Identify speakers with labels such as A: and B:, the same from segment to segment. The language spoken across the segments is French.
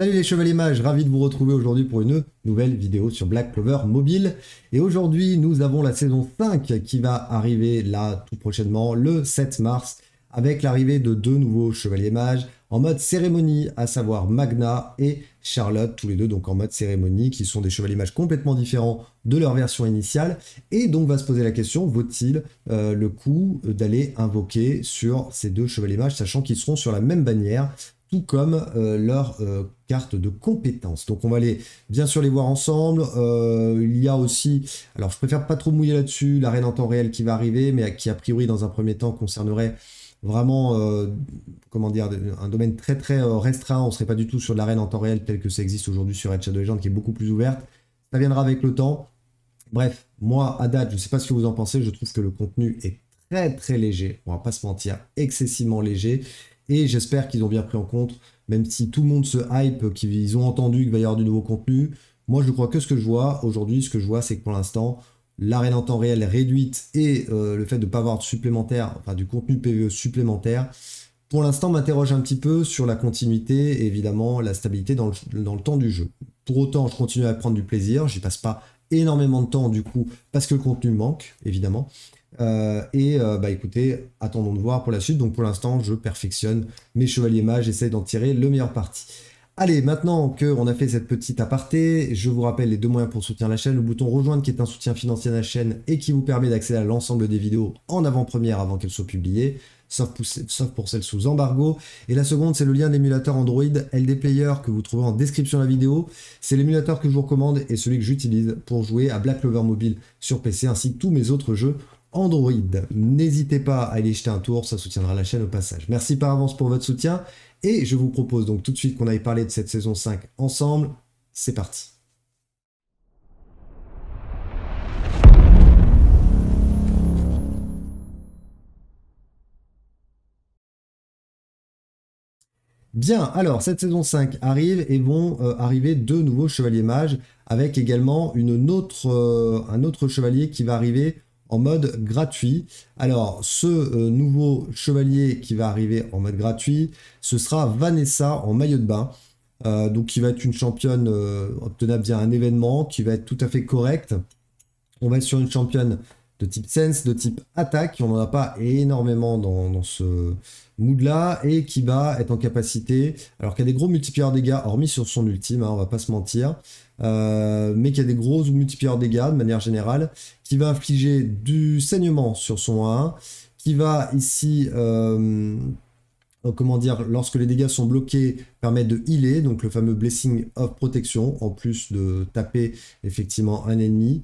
A: Salut les chevaliers mages, ravi de vous retrouver aujourd'hui pour une nouvelle vidéo sur Black Clover mobile. Et aujourd'hui, nous avons la saison 5 qui va arriver là tout prochainement, le 7 mars, avec l'arrivée de deux nouveaux chevaliers mages en mode cérémonie, à savoir Magna et Charlotte, tous les deux donc en mode cérémonie, qui sont des chevaliers mages complètement différents de leur version initiale. Et donc va se poser la question, vaut-il euh, le coup d'aller invoquer sur ces deux chevaliers mages, sachant qu'ils seront sur la même bannière tout comme euh, leur euh, carte de compétences. Donc on va aller bien sûr les voir ensemble. Euh, il y a aussi, alors je préfère pas trop mouiller là-dessus, l'arène en temps réel qui va arriver, mais qui a priori dans un premier temps concernerait vraiment, comment dire, un domaine très très restreint. On serait pas du tout sur l'arène en temps réel tel que ça existe aujourd'hui sur Red Shadow Legends, qui est beaucoup plus ouverte. Ça viendra avec le temps. Bref, moi à date, je sais pas ce que vous en pensez, je trouve que le contenu est très très léger, on va pas se mentir, excessivement léger. Et j'espère qu'ils ont bien pris en compte, même si tout le monde se hype, qu'ils ont entendu qu'il va y avoir du nouveau contenu. Moi, je crois que ce que je vois aujourd'hui, ce que je vois, c'est que pour l'instant, l'arène en temps réel réduite et euh, le fait de ne pas avoir de supplémentaire, enfin du contenu PVE supplémentaire, pour l'instant m'interroge un petit peu sur la continuité et évidemment la stabilité dans le, dans le temps du jeu. Pour autant, je continue à prendre du plaisir, j'y passe pas énormément de temps du coup parce que le contenu manque évidemment. Euh, et euh, bah écoutez, attendons de voir pour la suite. Donc pour l'instant, je perfectionne mes chevaliers mages, j'essaie d'en tirer le meilleur parti. Allez, maintenant qu'on a fait cette petite aparté, je vous rappelle les deux moyens pour soutenir la chaîne. Le bouton rejoindre qui est un soutien financier à la chaîne et qui vous permet d'accéder à l'ensemble des vidéos en avant-première avant qu'elles soient publiées sauf, pour celles sous embargo. Et la seconde, c'est le lien d'émulateur Android LD Player que vous trouverez en description de la vidéo. C'est l'émulateur que je vous recommande et celui que j'utilise pour jouer à Black Lover Mobile sur PC ainsi que tous mes autres jeux Android. N'hésitez pas à aller jeter un tour, ça soutiendra la chaîne au passage. Merci par avance pour votre soutien et je vous propose donc tout de suite qu'on aille parler de cette saison 5 ensemble. C'est parti. Bien, alors cette saison 5 arrive et vont euh, arriver deux nouveaux chevaliers mages avec également une autre, euh, un autre chevalier qui va arriver en mode gratuit. Alors ce euh, nouveau chevalier qui va arriver en mode gratuit, ce sera Vanessa en maillot de bain. donc qui va être une championne obtenable via un événement qui va être tout à fait correct. On va être sur une championne de type sense, de type attaque, on n'en a pas énormément dans, ce mood-là, et qui va être en capacité, alors qu'il y a des gros multiplieurs dégâts, hormis sur son ultime, hein, on va pas se mentir, euh, mais qu'il y a des gros de dégâts de manière générale, qui va infliger du saignement sur son A1, qui va ici... Euh, euh, comment dire, lorsque les dégâts sont bloqués, permet de healer, donc le fameux Blessing of Protection, en plus de taper effectivement un ennemi.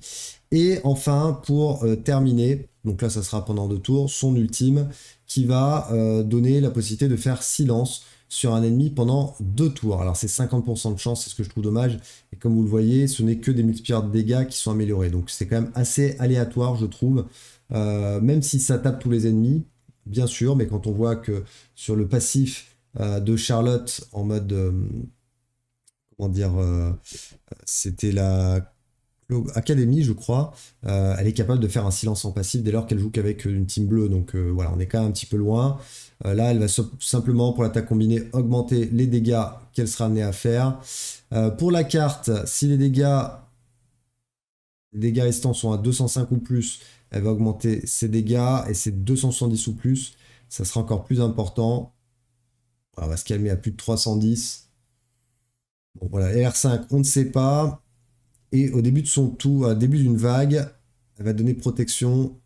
A: Et enfin, pour euh, terminer, donc là ça sera pendant deux tours, son ultime, qui va euh, donner la possibilité de faire silence sur un ennemi pendant deux tours. Alors c'est 50% de chance, c'est ce que je trouve dommage. Et comme vous le voyez, ce n'est que des multipliers de dégâts qui sont améliorés. Donc c'est quand même assez aléatoire, je trouve. même si ça tape tous les ennemis, bien sûr, mais quand on voit que sur le passif euh, de Charlotte en mode. Euh, comment dire euh, C'était la Academy, je crois, elle est capable de faire un silence en passif dès lors qu'elle joue qu'avec une team bleue. Donc voilà, on est quand même un petit peu loin. là, elle va simplement, pour l'attaque combinée, augmenter les dégâts qu'elle sera amenée à faire. pour la carte, si les dégâts, les dégâts restants sont à 205 ou plus, elle va augmenter ses dégâts et ses 270 ou plus, ça sera encore plus important. On va se calmer à plus de 310. Bon voilà, r 5 on ne sait pas. Et au début de son tour, au euh, début d'une vague, elle va donner protection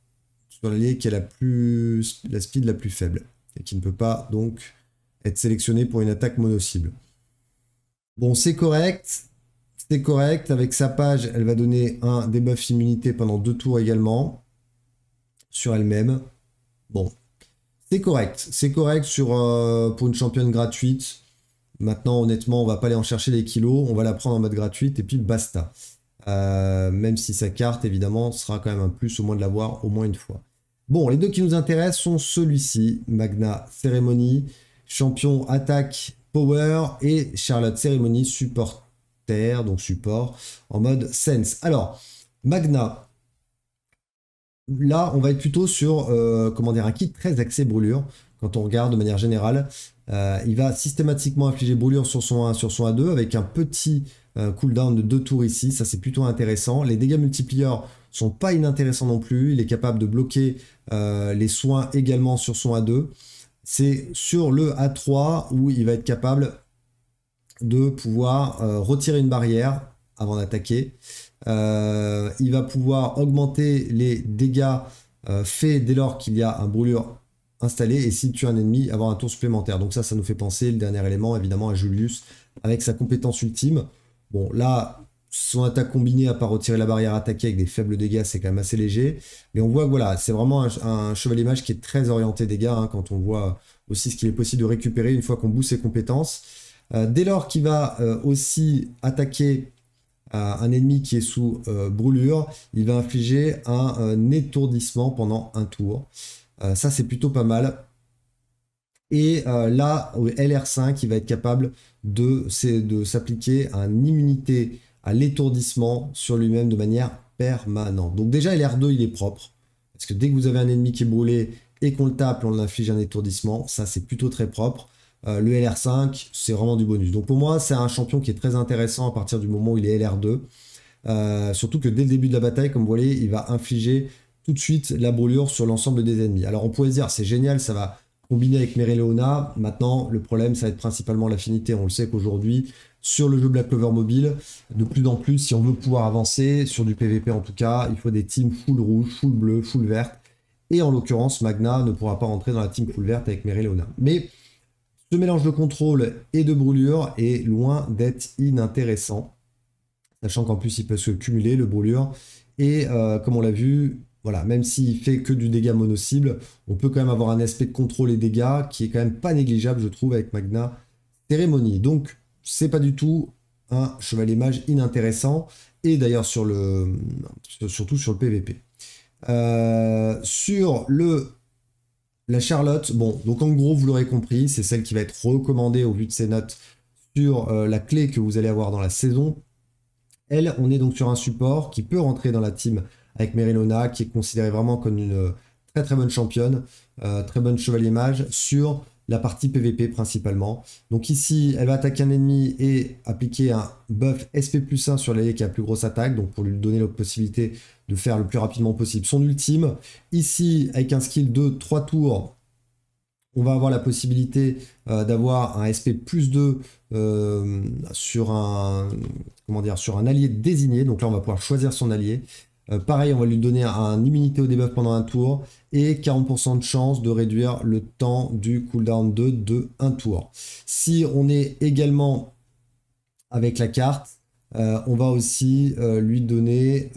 A: sur l'allié qui a la, plus, la speed la plus faible et qui ne peut pas donc être sélectionné pour une attaque mono-cible. Bon, c'est correct. C'est correct. Avec sa page, elle va donner un debuff immunité pendant deux tours également sur elle-même. Bon, c'est correct. C'est correct sur, euh, pour une championne gratuite. Maintenant, honnêtement, on va pas aller en chercher les kilos. On va la prendre en mode gratuite et puis basta. Euh, même si sa carte, évidemment, sera quand même un plus au moins de l'avoir au moins une fois. Bon, les deux qui nous intéressent sont celui-ci, Magna Cérémonie, champion attaque power et Charlotte Cérémonie supporter, donc support en mode sense. Alors, Magna, là, on va être plutôt sur euh, comment dire, un kit très axé brûlure. Quand on regarde de manière générale, euh, il va systématiquement infliger brûlure sur son 1, sur son A2 avec un petit euh, cooldown de 2 tours ici. Ça, c'est plutôt intéressant. Les dégâts ne sont pas inintéressants non plus. Il est capable de bloquer les soins également sur son A2. C'est sur le A3 où il va être capable de pouvoir retirer une barrière avant d'attaquer. Euh, il va pouvoir augmenter les dégâts euh, faits dès lors qu'il y a un brûlure installé et si tu un ennemi, avoir un tour supplémentaire. Donc ça, ça nous fait penser, le dernier élément, évidemment, à Julius avec sa compétence ultime. Bon, là, son attaque combinée, à part retirer la barrière attaquée avec des faibles dégâts, c'est quand même assez léger. Mais on voit que voilà, c'est vraiment un, chevalier mage qui est très orienté dégâts, hein, quand on voit aussi ce qu'il est possible de récupérer une fois qu'on boost ses compétences. Euh, dès lors qu'il va aussi attaquer un ennemi qui est sous euh, brûlure, il va infliger un, étourdissement pendant un tour. Euh, ça, c'est plutôt pas mal. Et euh, là, LR5, il va être capable de, de s'appliquer une immunité à l'étourdissement sur lui-même de manière permanente. Donc déjà, LR2, il est propre. Parce que dès que vous avez un ennemi qui est brûlé et qu'on le tape, on l'inflige un étourdissement. Ça, c'est plutôt très propre. Euh, le LR5, c'est vraiment du bonus. Donc pour moi, c'est un champion qui est très intéressant à partir du moment où il est LR2. Euh, surtout que dès le début de la bataille, comme vous voyez, il va infliger tout de suite la brûlure sur l'ensemble des ennemis. Alors on pourrait se dire, c'est génial, ça va combiner avec leona Maintenant, le problème, ça va être principalement l'affinité. On le sait qu'aujourd'hui, sur le jeu Black Clover Mobile, de plus en plus, si on veut pouvoir avancer, sur du PVP en tout cas, il faut des teams full rouge, full bleu, full verte. Et en l'occurrence, Magna ne pourra pas rentrer dans la team full verte avec Mereleona. Mais ce mélange de contrôle et de brûlure est loin d'être inintéressant, sachant qu'en plus il peut se cumuler le brûlure. Et euh, comme on l'a vu, voilà, même s'il fait que du dégât mono-cible, on peut quand même avoir un aspect de contrôle et dégâts qui est quand même pas négligeable, je trouve, avec Magna Cérémonie. Donc, c'est pas du tout un chevalier mage inintéressant, et d'ailleurs sur le, surtout sur le PVP. Euh, sur le la Charlotte, bon, donc en gros, vous l'aurez compris, c'est celle qui va être recommandée au vu de ses notes sur euh, la clé que vous allez avoir dans la saison. Elle, on est donc sur un support qui peut rentrer dans la team avec Merilona, qui est considérée vraiment comme une euh, très très bonne championne, euh, très bonne chevalier mage, sur la partie PVP principalement. Donc ici, elle va attaquer un ennemi et appliquer un buff SP plus 1 sur l'allié qui a plus grosse attaque, donc pour lui donner la possibilité de faire le plus rapidement possible son ultime. Ici, avec un skill de 3 tours, on va avoir la possibilité euh, d'avoir un SP plus 2 euh, sur, un, comment dire, sur un allié désigné. Donc là, on va pouvoir choisir son allié. Euh, pareil, on va lui donner un, immunité au debuff pendant un tour et 40% de chance de réduire le temps du cooldown 2 de un tour. Si on est également avec la carte, euh, on va aussi euh, lui donner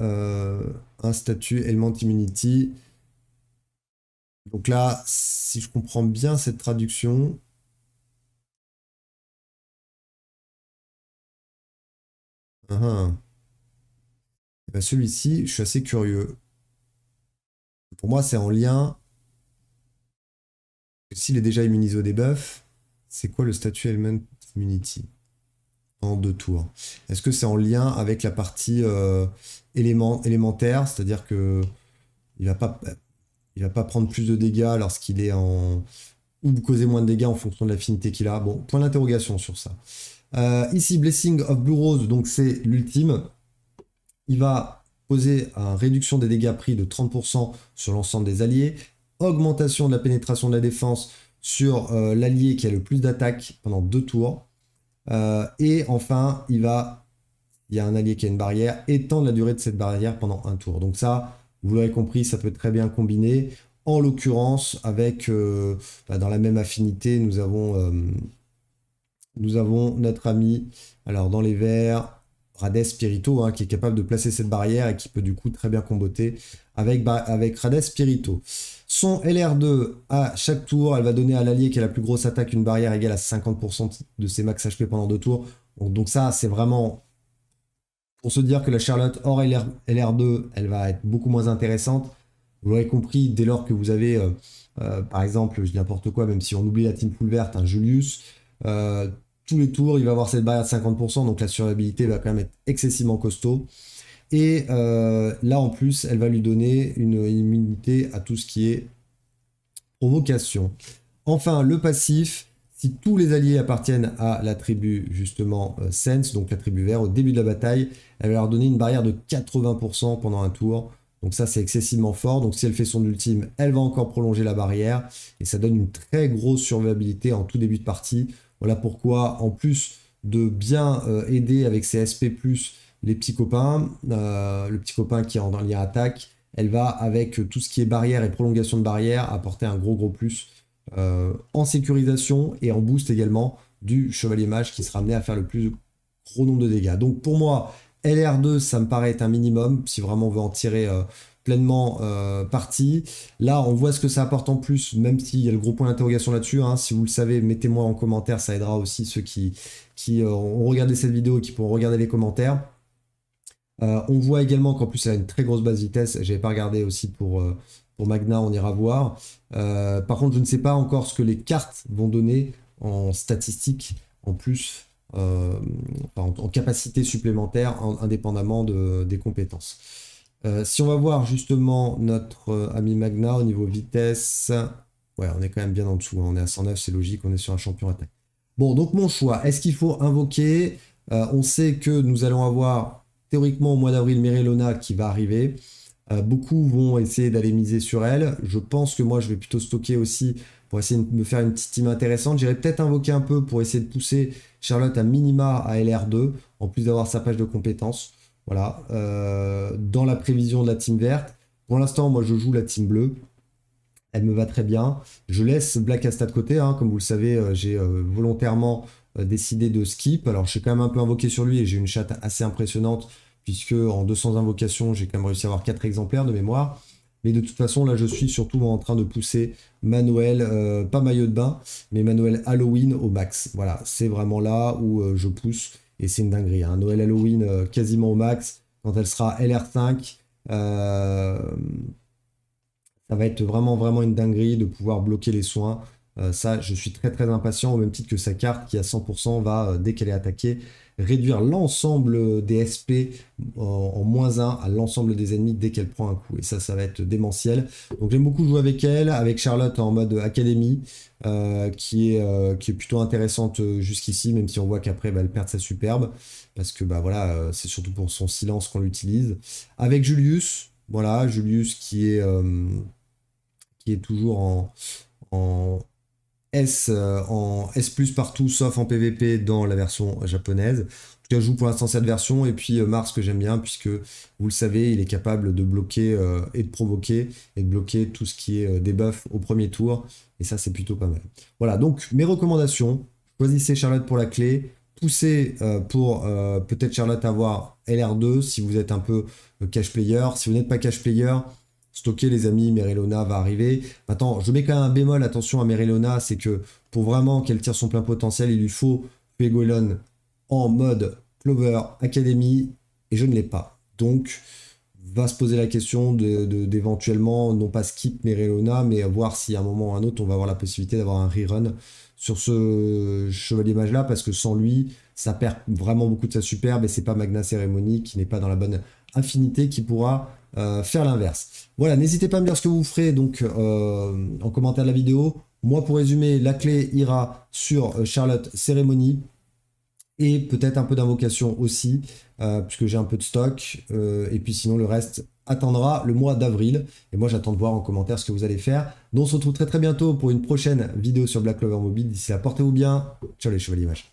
A: un statut Element Immunity. Donc là, si je comprends bien cette traduction, uh-huh. Bah, celui-ci, je suis assez curieux. Pour moi, c'est en lien. S'il est déjà immunisé au debuff, c'est quoi le statut Element Immunity en deux tours Est-ce que c'est en lien avec la partie euh, élément, élémentaire, c'est-à-dire que il va pas il va pas prendre plus de dégâts lorsqu'il est en ou causer moins de dégâts en fonction de l'affinité qu'il a. Bon, point d'interrogation sur ça. Euh, ici, Blessing of Blue Rose, donc c'est l'ultime il va poser une réduction des dégâts pris de 30% sur l'ensemble des alliés, augmentation de la pénétration de la défense sur euh, l'allié qui a le plus d'attaques pendant deux tours. Euh, et enfin, il va, il y a un allié qui a une barrière, étendre la durée de cette barrière pendant un tour. Donc ça, vous l'avez compris, ça peut être très bien combiné. En l'occurrence, avec euh, bah, dans la même affinité, nous avons, nous avons notre ami. Alors dans les verts, radès Spirito, hein, qui est capable de placer cette barrière et qui peut du coup très bien comboter avec, radès Rades Spirito. Son LR2 à chaque tour, elle va donner à l'allié qui a la plus grosse attaque une barrière égale à 50% de ses max HP pendant deux tours. Donc, ça, c'est vraiment pour se dire que la Charlotte hors LR, 2 elle va être beaucoup moins intéressante. Vous l'aurez compris, dès lors que vous avez, euh, euh, par exemple, je n'importe quoi, même si on oublie la team poule verte, un Julius, euh, tous les tours, il va avoir cette barrière de 50%, donc la survivabilité va quand même être excessivement costaud. Et euh, là, en plus, elle va lui donner une immunité à tout ce qui est provocation. Enfin, le passif, si tous les alliés appartiennent à la tribu justement euh, Sense, donc la tribu vert, au début de la bataille, elle va leur donner une barrière de 80% pendant un tour. Donc ça c'est excessivement fort. Donc si elle fait son ultime, elle va encore prolonger la barrière. Et ça donne une très grosse survivabilité en tout début de partie. Voilà pourquoi, en plus de bien euh, aider avec ses SP+, les petits copains, euh, le petit copain qui est en lien attaque, elle va avec tout ce qui est barrière et prolongation de barrière apporter un gros gros plus euh, en sécurisation et en boost également du chevalier mage qui sera amené à faire le plus gros nombre de dégâts. Donc pour moi, LR2, ça me paraît être un minimum si vraiment on veut en tirer pleinement euh, parti. partie. Là, on voit ce que ça apporte en plus, même s'il y a le gros point d'interrogation là-dessus. Hein. Si vous le savez, mettez-moi en commentaire, ça aidera aussi ceux qui, qui euh, ont regardé cette vidéo et qui pourront regarder les commentaires. Euh, on voit également qu'en plus, ça a une très grosse base vitesse. J'avais pas regardé aussi pour, pour Magna, on ira voir. par contre, je ne sais pas encore ce que les cartes vont donner en statistiques en plus. en, capacité supplémentaire indépendamment des compétences. Euh, si on va voir justement notre euh, ami Magna au niveau vitesse, ouais, on est quand même bien en dessous. Hein. On est à 109, c'est logique, on est sur un champion attaque. Bon, donc mon choix, est-ce qu'il faut invoquer euh, On sait que nous allons avoir théoriquement au mois d'avril Merelona qui va arriver. beaucoup vont essayer d'aller miser sur elle. Je pense que moi, je vais plutôt stocker aussi pour essayer de me faire une petite team intéressante. J'irai peut-être invoquer un peu pour essayer de pousser Charlotte à minima à LR2, en plus d'avoir sa page de compétences. Voilà. Euh, dans la prévision de la team verte, pour l'instant, moi, je joue la team bleue. Elle me va très bien. Je laisse Black Asta de côté. Hein. Comme vous le savez, euh, j'ai euh, volontairement décidé de skip. Alors, je suis quand même un peu invoqué sur lui et j'ai une chatte assez impressionnante puisque en 200 invocations, j'ai quand même réussi à avoir 4 exemplaires de mémoire. Mais de toute façon, là, je suis surtout en train de pousser Manuel, pas maillot de bain, mais Manuel Halloween au max. Voilà, c'est vraiment là où je pousse et c'est une dinguerie. Un hein. Noël Halloween euh, quasiment au max. Quand elle sera LR5, euh, ça va être vraiment, vraiment une dinguerie de pouvoir bloquer les soins. Euh, ça, je suis très, très impatient, au même titre que sa carte qui, à 100%, va, dès qu'elle est attaquée, réduire l'ensemble des SP en, moins 1 à l'ensemble des ennemis dès qu'elle prend un coup. Et ça, ça va être démentiel. Donc j'aime beaucoup jouer avec elle, avec Charlotte en mode académie, euh, qui, est, euh, qui est plutôt intéressante jusqu'ici, même si on voit qu'après, bah, elle perd sa superbe, parce que bah, voilà, euh, c'est surtout pour son silence qu'on l'utilise. Avec Julius, voilà, Julius qui est, qui est toujours en S euh, en S+, partout, sauf en PVP dans la version japonaise. tout je joue pour l'instant cette version, et puis euh, Mars que j'aime bien, puisque, vous le savez, il est capable de bloquer euh, et de provoquer, et de bloquer tout ce qui est des buffs au premier tour, et ça, c'est plutôt pas mal. Voilà, donc, mes recommandations, choisissez Charlotte pour la clé, poussez pour peut-être Charlotte avoir LR2, si vous êtes un peu cash player, si vous n'êtes pas cash player, stocker les amis, Merelona va arriver. Maintenant, je mets quand même un bémol, attention à Merelona, c'est que pour vraiment qu'elle tire son plein potentiel, il lui faut Pegolon en mode Clover Academy, et je ne l'ai pas. Donc, va se poser la question d'éventuellement, non pas skip Merelona, mais voir si à un moment ou à un autre, on va avoir la possibilité d'avoir un rerun sur ce chevalier mage là, parce que sans lui, ça perd vraiment beaucoup de sa superbe, et c'est pas Magna Cérémonie qui n'est pas dans la bonne affinité qui pourra euh, faire l'inverse. Voilà, n'hésitez pas à me dire ce que vous ferez donc euh, en commentaire de la vidéo. Moi, pour résumer, la clé ira sur euh, Charlotte Cérémonie et peut-être un peu d'invocation aussi, puisque j'ai un peu de stock. et puis sinon, le reste attendra le mois d'avril. Et moi, j'attends de voir en commentaire ce que vous allez faire. Donc, on se retrouve très très bientôt pour une prochaine vidéo sur Black Clover Mobile. D'ici là, portez-vous bien. Ciao les chevaliers mages.